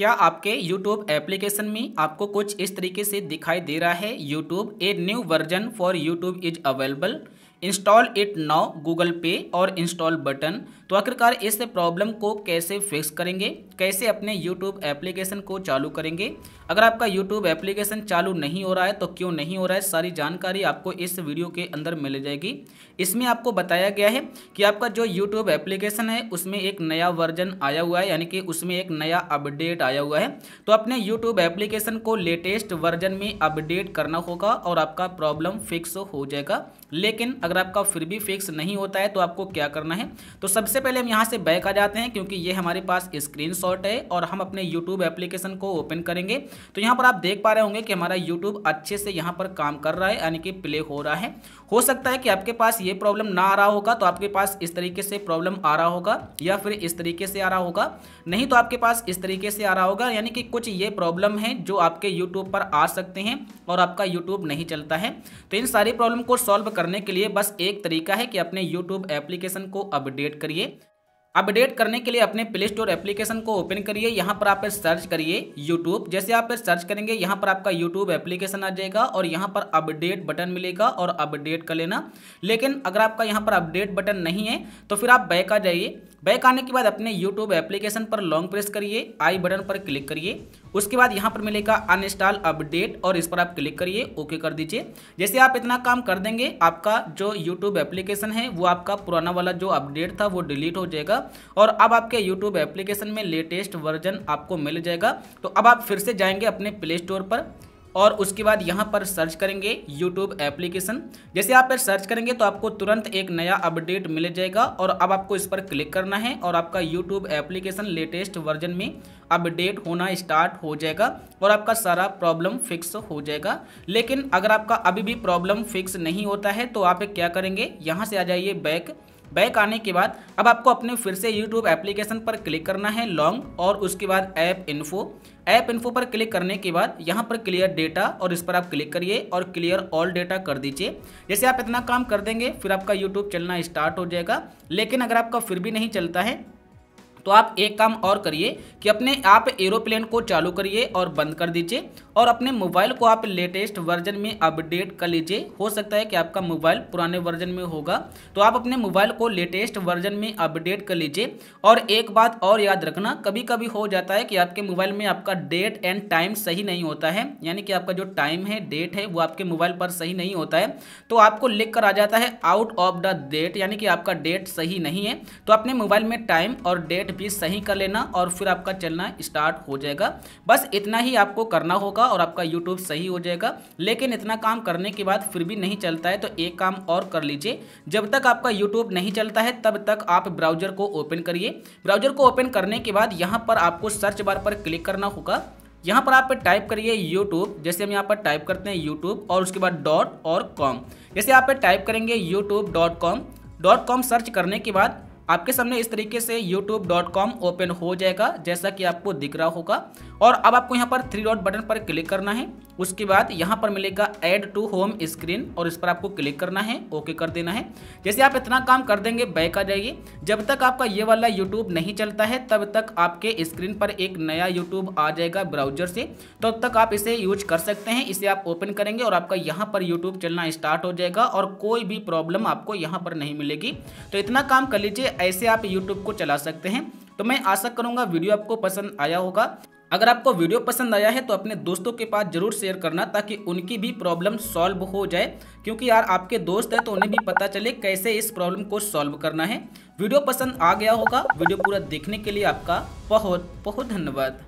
क्या आपके YouTube application में आपको कुछ इस तरीके से दिखाई दे रहा है YouTube a new version for YouTube is available install it now Google पे और इंस्टॉल बटन तो आखिरकार इस प्रॉब्लम को कैसे फिक्स करेंगे कैसे अपने यूट्यूब एप्लीकेशन को चालू करेंगे अगर आपका यूट्यूब एप्लीकेशन चालू नहीं हो रहा है तो क्यों नहीं हो रहा है सारी जानकारी आपको इस वीडियो के अंदर मिल जाएगी इसमें आपको बताया गया है कि आपका जो यूट्यूब एप्लीकेशन है उसमें एक नया वर्जन आया हुआ है यानी कि उसमें एक नया अपडेट आया हुआ है तो अपने यूट्यूब एप्लीकेशन को लेटेस्ट वर्जन में अपडेट करना होगा और आपका प्रॉब्लम फिक्स हो जाएगा लेकिन अगर आपका फिर भी फिक्स नहीं होता है तो आपको क्या करना है तो सबसे पहले हम यहाँ से बैक आ जाते हैं क्योंकि ये हमारे पास स्क्रीन है और हम अपने यूट्यूब एप्लीकेशन को ओपन करेंगे तो यहाँ पर आप देख पा रहे होंगे कि हमारा यूट्यूब अच्छे से यहाँ पर काम कर रहा है यानी कि प्ले हो रहा है हो सकता है कि आपके पास ये प्रॉब्लम ना आ रहा होगा तो आपके पास इस तरीके से प्रॉब्लम आ रहा होगा या फिर इस तरीके से आ रहा होगा नहीं तो आपके पास इस तरीके से आ रहा होगा यानी कि कुछ ये प्रॉब्लम है जो आपके YouTube पर आ सकते हैं और आपका YouTube नहीं चलता है तो इन सारी प्रॉब्लम को सॉल्व करने के लिए बस एक तरीका है कि अपने यूट्यूब एप्लीकेशन को अपडेट करिए अपडेट करने के लिए अपने प्ले स्टोर एप्लीकेशन को ओपन करिए यहाँ पर आप सर्च करिए यूट्यूब जैसे आप सर्च करेंगे यहाँ पर आपका यूट्यूब एप्लीकेशन आ जाएगा और यहाँ पर अपडेट बटन मिलेगा और अपडेट कर लेना लेकिन अगर आपका यहाँ पर अपडेट बटन नहीं है तो फिर आप बैक आ जाइए बैक आने के बाद अपने यूट्यूब एप्लीकेशन पर लॉन्ग प्रेस करिए आई बटन पर क्लिक करिए उसके बाद यहाँ पर मिलेगा अनइंस्टॉल अपडेट और इस पर आप क्लिक करिए ओके कर दीजिए जैसे आप इतना काम कर देंगे आपका जो यूट्यूब एप्लीकेशन है वो आपका पुराना वाला जो अपडेट था वो डिलीट हो जाएगा और अब आपके यूट्यूब एप्लीकेशन में लेटेस्ट वर्जन आपको मिल जाएगा तो अब आप फिर से जाएंगे अपने प्ले स्टोर पर और उसके बाद यहाँ पर सर्च करेंगे यूट्यूब एप्लीकेशन जैसे आप पर सर्च करेंगे तो आपको तुरंत एक नया अपडेट मिल जाएगा और अब आपको इस पर क्लिक करना है और आपका यूट्यूब एप्लीकेशन लेटेस्ट वर्जन में अपडेट होना स्टार्ट हो जाएगा और आपका सारा प्रॉब्लम फिक्स हो जाएगा लेकिन अगर आपका अभी भी प्रॉब्लम फिक्स नहीं होता है तो आप क्या करेंगे यहाँ से आ जाइए बैक बैक आने के बाद अब आपको अपने फिर से यूट्यूब एप्लीकेशन पर क्लिक करना है लॉन्ग और उसके बाद ऐप इन्फो ऐप इन्फो पर क्लिक करने के बाद यहाँ पर क्लियर डेटा और इस पर आप क्लिक करिए और क्लियर ऑल डेटा कर दीजिए जैसे आप इतना काम कर देंगे फिर आपका यूट्यूब चलना स्टार्ट हो जाएगा लेकिन अगर आपका फिर भी नहीं चलता है तो आप एक काम और करिए कि अपने आप एरोप्लेन को चालू करिए और बंद कर दीजिए और अपने मोबाइल को आप लेटेस्ट वर्जन में अपडेट कर लीजिए हो सकता है कि आपका मोबाइल पुराने वर्जन में होगा तो आप अपने मोबाइल को लेटेस्ट वर्जन में अपडेट कर लीजिए और एक बात और याद रखना कभी कभी हो जाता है कि आपके मोबाइल में आपका डेट एंड टाइम सही नहीं होता है यानी कि आपका जो टाइम है डेट है वो आपके मोबाइल पर सही नहीं होता है तो आपको लिख कर आ जाता है आउट ऑफ द डेट यानी कि आपका डेट सही नहीं है तो अपने मोबाइल में टाइम और डेट सेट पीस सही कर लेना और फिर आपका चलना स्टार्ट हो जाएगा बस इतना ही आपको करना होगा और आपका यूट्यूब सही हो जाएगा लेकिन इतना काम करने के बाद फिर भी नहीं चलता है तो एक काम और कर लीजिए जब तक आपका यूट्यूब नहीं चलता है तब तक आप ब्राउजर को ओपन करिए ब्राउजर को ओपन करने के बाद यहाँ पर आपको सर्च बार पर क्लिक करना होगा यहाँ पर आप टाइप करिए यूट्यूब जैसे हम यहाँ पर टाइप करते हैं यूट्यूब और उसके बाद डॉट और कॉम जैसे आप टाइप करेंगे YouTube dot com dot com search करने के बाद आपके सामने इस तरीके से youtube.com ओपन हो जाएगा जैसा कि आपको दिख रहा होगा और अब आपको यहाँ पर थ्री डॉट बटन पर क्लिक करना है उसके बाद यहाँ पर मिलेगा ऐड टू होम स्क्रीन और इस पर आपको क्लिक करना है ओके कर देना है जैसे आप इतना काम कर देंगे बैक आ जाइए जब तक आपका ये वाला यूट्यूब नहीं चलता है तब तक आपके स्क्रीन पर एक नया यूट्यूब आ जाएगा ब्राउजर से तब तो तक आप इसे यूज कर सकते हैं इसे आप ओपन करेंगे और आपका यहाँ पर यूट्यूब चलना स्टार्ट हो जाएगा और कोई भी प्रॉब्लम आपको यहाँ पर नहीं मिलेगी तो इतना काम कर लीजिए ऐसे आप यूट्यूब को चला सकते हैं तो मैं आशा करूँगा वीडियो आपको पसंद आया होगा अगर आपको वीडियो पसंद आया है तो अपने दोस्तों के पास जरूर शेयर करना ताकि उनकी भी प्रॉब्लम सॉल्व हो जाए क्योंकि यार आपके दोस्त हैं तो उन्हें भी पता चले कैसे इस प्रॉब्लम को सॉल्व करना है वीडियो पसंद आ गया होगा वीडियो पूरा देखने के लिए आपका बहुत बहुत धन्यवाद